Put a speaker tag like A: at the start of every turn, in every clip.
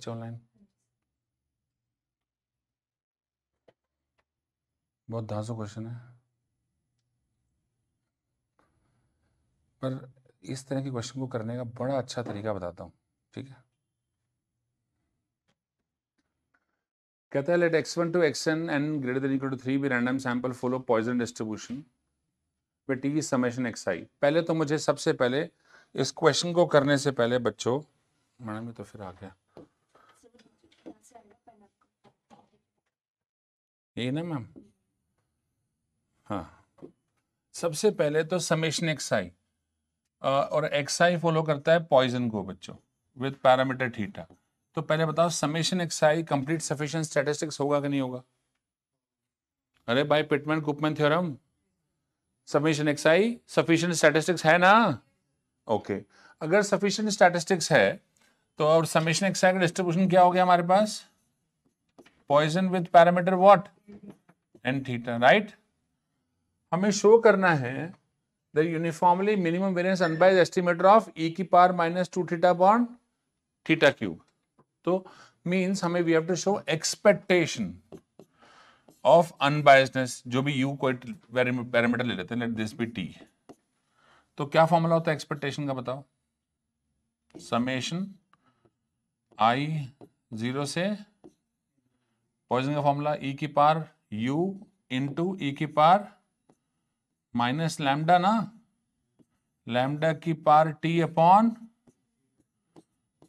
A: बच्चे ऑनलाइन बहुत धांसू क्वेश्चन है पर इस तरह के क्वेश्चन को करने का बड़ा अच्छा तरीका बताता हूं ठीक है कहता है let x one two x n n greater than equal to three be random sample follow Poisson distribution T की समेशन एक्स आई पहले तो मुझे सबसे पहले इस क्वेश्चन को करने से पहले बच्चों मैडम ये तो फिर आ गया यही ना मैम हाँ सबसे पहले तो समेशन एक्साई और एक्साई फॉलो करता है पॉइजन को बच्चों विद पैरामीटर थीटा तो पहले बताओ summation x i complete sufficient statistics होगा कि नहीं होगा अरे भाई Pitman Koopman theorem summation x i sufficient statistics है ना ओके okay. अगर सफिशिएंट स्टैटिस्टिक्स है तो और समेशन एक्साई का डिस्ट्रीब्यूशन क्या हो गया हमारे पास Poisson with parameter what n theta right हमें शो करना है the uniformly minimum variance unbiased estimator of e की पार minus two theta bond theta cube तो मीन्स हमें we have to show expectation of unbiasedness जो भी यू कोई पैरामीटर ले लेते हैं लेट दिस बी टी तो क्या फॉर्मूला होता है एक्सपेक्टेशन का बताओ समेशन आई जीरो से पॉइजन का फॉर्मूला ई e की पार यू इंटू ई की पार माइनस लैमडा ना लैमडा की पार t upon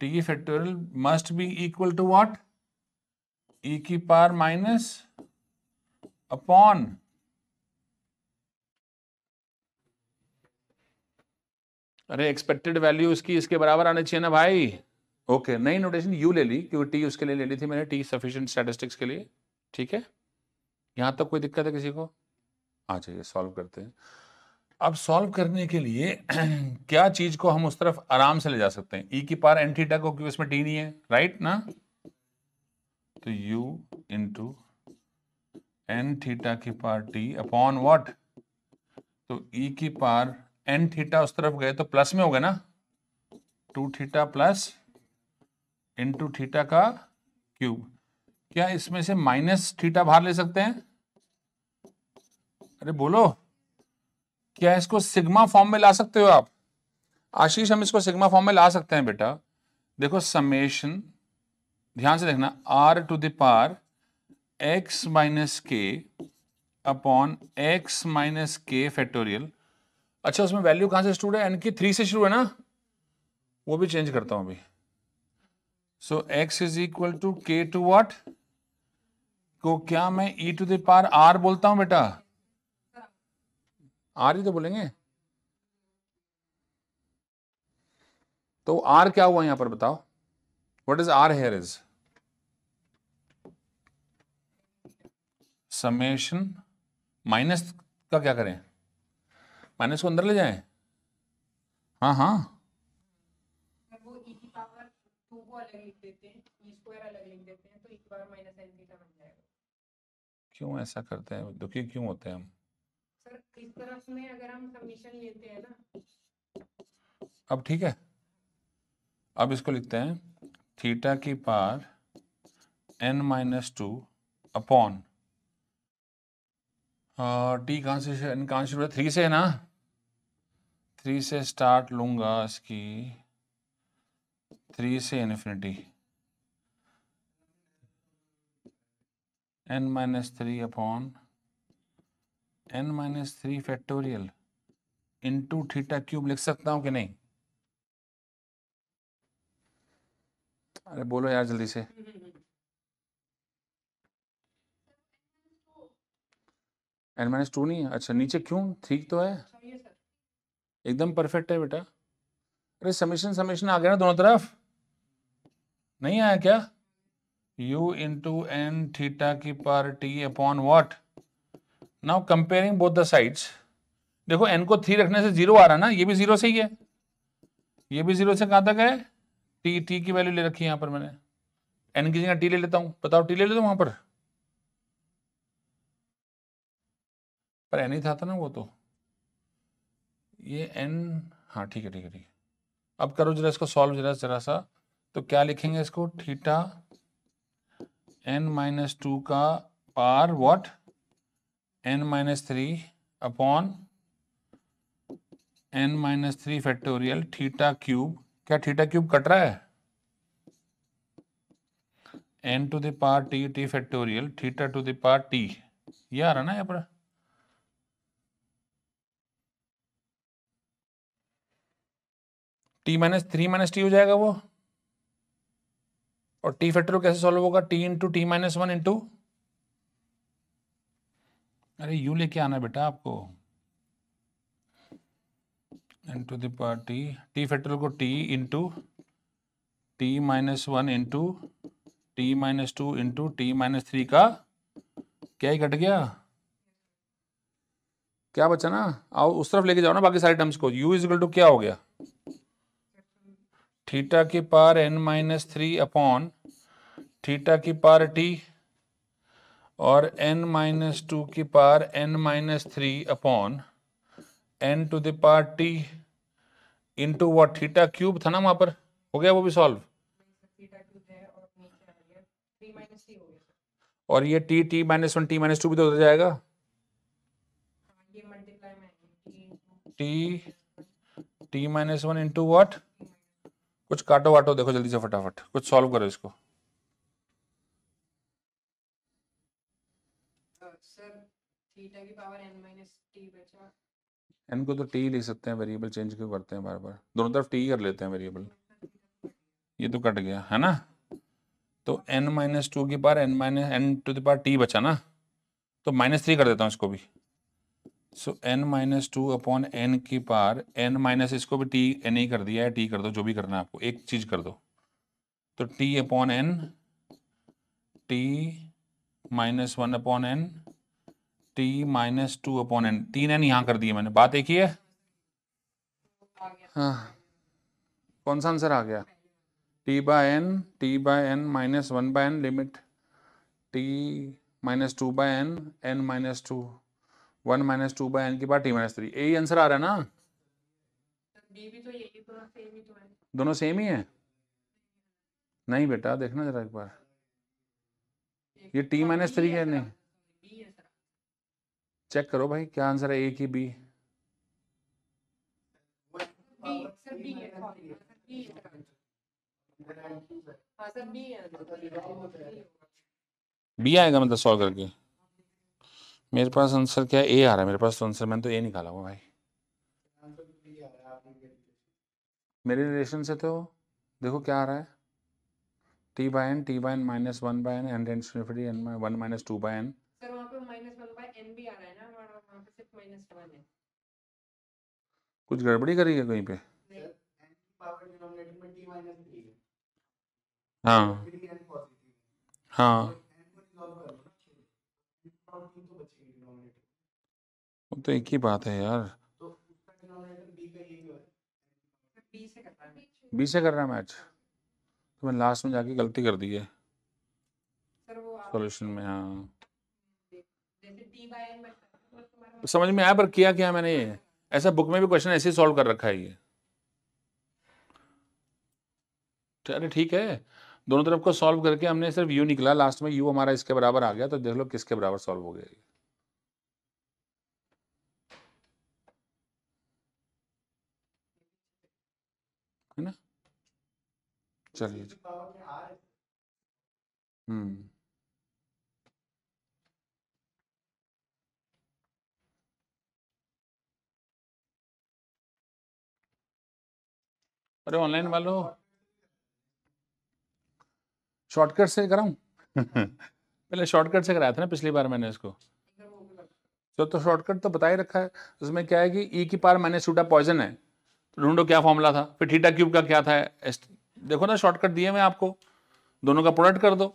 A: t factorial must be equal to what e की पार माइनस अपॉन अरे एक्सपेक्टेड वैल्यू इसकी इसके बराबर आने चाहिए ना भाई ओके नई नोटेशन यू ले ली क्योंकि टी उसके लिए ले ली थी मैंने टी सफिशियंट स्टैटिस्टिक्स के लिए ठीक है यहाँ तक तो कोई दिक्कत है किसी को हाँ चाहिए सॉल्व करते हैं अब सॉल्व करने के लिए क्या चीज़ को हम उस तरफ आराम से ले जा सकते हैं ई e की पार एन थीटा को क्योंकि उसमें टी नहीं है राइट ना तो u इंटू एन थीटा की पार टी अपॉन वॉट तो ई e की पार एन थीटा उस तरफ गए तो प्लस में हो गए ना two theta plus into theta का क्यूब क्या इसमें से माइनस थीटा बाहर ले सकते हैं अरे बोलो क्या इसको सिग्मा फॉर्म में ला सकते हो आप आशीष हम इसको सिग्मा फॉर्म में ला सकते हैं बेटा देखो समेशन ध्यान से देखना r to the x minus k upon x minus k factorial अच्छा उसमें वैल्यू कहां से स्टूड है एन की थ्री से शुरू है ना वो भी चेंज करता हूँ अभी so x is equal to k to what को क्या मैं ई टू दर आर बोलता हूं बेटा आर ही तो बोलेंगे तो आर क्या हुआ यहां पर बताओ what is r here is summation minus का क्या करें माइनस को अंदर ले जाएं हाँ हाँ अलग लिख देते हैं स्क्वायर अलग लिख देते हैं तो माइनस एन थीटा बन जाएगा क्यों ऐसा करते हैं दुखी क्यों होते हैं हम सर इस तरफ में अगर हम समीशन लेते हैं ना अब ठीक है अब इसको लिखते हैं थीटा की पार n minus two upon t कहाँ से एन कहाँ थ्री से है ना थ्री से स्टार्ट लूंगा इसकी थ्री से infinity n minus three upon n minus three factorial into theta cube लिख सकता हूँ कि नहीं अरे बोलो यार जल्दी से एन माइनस टू नहीं अच्छा नीचे क्यों ठीक तो है एकदम परफेक्ट है बेटा अरे समीशन समीशन आ गया ना दोनों तरफ नहीं आया क्या u इंटू एन थीटा की पार t upon what now comparing both the sides देखो n को थ्री रखने से जीरो आ रहा ना ये भी जीरो से ही है ये भी जीरो से कहां तक है t t की वैल्यू ले रखी है यहां पर मैंने n की जगह t ले लेता हूं बताओ t ले लेता हूं वहां पर पर n ही था, था ना वो तो ये n हाँ ठीक है ठीक है ठीक है अब करो जरा इसको सॉल्व जरा जरा सा तो क्या लिखेंगे इसको थीटा एन माइनस टू का पार what n minus three upon n minus three factorial theta cube क्या थीटा क्यूब कट रहा है n to the t t factorial theta to the t ये आ रहा ना यहाँ पर t minus three minus t हो जाएगा वो और टी फैक्टर कैसे सॉल्व होगा t into t minus one into अरे यू लेके आना बेटा आपको into the t t factor को T into t minus one into t minus two into t minus three का क्या ही कट गया क्या बचा ना आओ उस तरफ लेके जाओ ना बाकी सारे टर्म्स को यू इजगल टू क्या हो गया थीटा की पार n minus three upon theta की पार टी और एन माइनस टू की पार n minus three upon n to the t into what theta cube था ना वहां पर हो गया वो भी सॉल्व और ये t t minus one t minus two भी तो जाएगा t t minus one into what कुछ काटो वाटो देखो जल्दी से फटाफट कुछ सॉल्व करो इसको एन को तो टी लिख सकते हैं वेरिएबल चेंज क्यों करते हैं बार बार दोनों तरफ टी कर लेते हैं वेरिएबल ये तो कट गया है ना तो एन माइनस टू की पार n minus n to the पार टी बचा ना तो माइनस थ्री कर देता हूँ इसको भी so n minus two upon n की पार एन माइनस इसको भी टी एन ही कर दिया है टी कर दो जो भी करना है आपको एक चीज कर दो तो t upon n t minus one upon n t minus two upon n तीन एन यहाँ कर दिए मैंने बात एक ही है हाँ कौन सा आंसर आ गया t by n t by n minus one by n limit t minus two by n n minus two one minus two by n की पार टी माइनस थ्री यही आंसर आ रहा है ना तो तो तो दोनों सेम ही है नहीं बेटा देखना जरा एक बार ये टी माइनस थ्री है नहीं चेक करो भाई क्या आंसर है ए की बी बी हाँ, आएगा मतलब सॉल्व करके मेरे पास आंसर क्या ए आ रहा है मेरे पास तो आंसर मैंने तो ए निकाला हुआ भाई मेरे रिलेशन से तो देखो क्या आ रहा है t by n t by n minus one by n n n fifty n one minus two by n कुछ गड़बड़ी करी है कहीं पे हाँ हाँ वो तो एक ही बात है यार बी से कर रहा है मैच तो मैंने लास्ट में जाके गलती कर दी है सॉल्यूशन में हाँ समझ में आया पर किया क्या मैंने ये ऐसा बुक में भी क्वेश्चन ऐसे ही सॉल्व कर रखा है ये तो अरे ठीक है दोनों तरफ को सॉल्व करके हमने सिर्फ यू निकला लास्ट में यू हमारा इसके बराबर आ गया तो देख लो किसके बराबर सॉल्व हो गया है ना चलिए हम्म अरे ऑनलाइन वालों शॉर्टकट से कराऊं पहले शॉर्टकट से कराया था ना पिछली बार मैंने इसको तो तो शॉर्टकट तो बता ही रखा है उसमें क्या है कि ई e की पार माइनस टूटा पॉइजन है तो ढूंढो क्या फॉर्मूला था फिर थीटा क्यूब का क्या था देखो ना शॉर्टकट दिए मैं आपको दोनों का प्रोडक्ट कर दो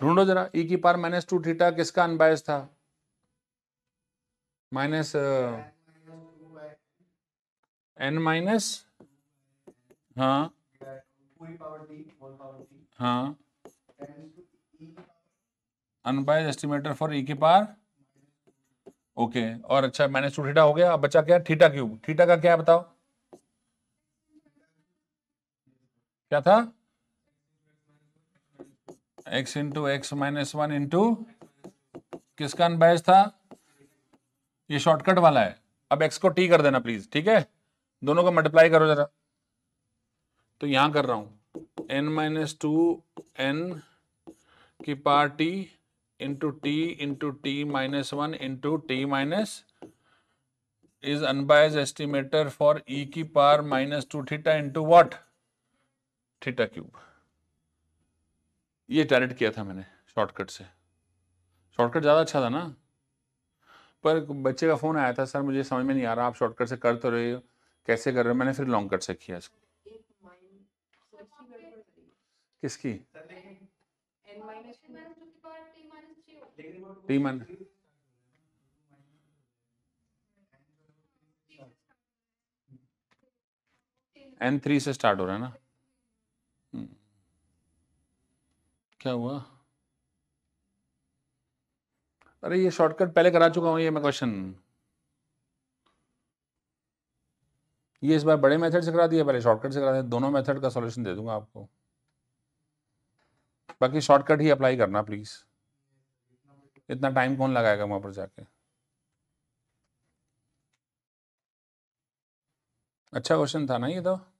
A: ढूंढो जरा ई e की पार माइनस टू थीटा किसका अनबायस था माइनस एन माइनस हाँ हाँ अनबायस एस्टिमेटर फॉर ई की पार ओके और अच्छा माइनस टू थीटा हो गया अब बचा क्या थीटा क्यूब थीटा का क्या बताओ क्या था x into x minus one into किसका अनबैज था ये शॉर्टकट वाला है अब एक्स को टी कर देना प्लीज ठीक है दोनों को मल्टीप्लाई करो जरा तो यहां कर रहा हूं एन माइनस टू एन की पार्टी into t into t minus one into t minus is unbiased estimator for e की पार minus two theta into what theta cube ये टैलेंट किया था मैंने शॉर्टकट से शॉर्टकट ज़्यादा अच्छा था ना पर बच्चे का फ़ोन आया था सर मुझे समझ में नहीं आ रहा आप शॉर्टकट से कर तो रहे हो कैसे कर रहे हो मैंने फिर लॉन्ग कट से किया इसको किसकी तीमन एन थ्री से स्टार्ट हो रहा है ना hmm. क्या हुआ अरे ये शॉर्टकट पहले करा चुका हूं ये मैं क्वेश्चन ये इस बार बड़े मेथड से करा दिया पहले शॉर्टकट से करा दिया दोनों मेथड का सॉल्यूशन दे दूंगा आपको बाकी शॉर्टकट ही अप्लाई करना प्लीज़ इतना टाइम कौन लगाएगा वहां पर जाके अच्छा क्वेश्चन था ना ये तो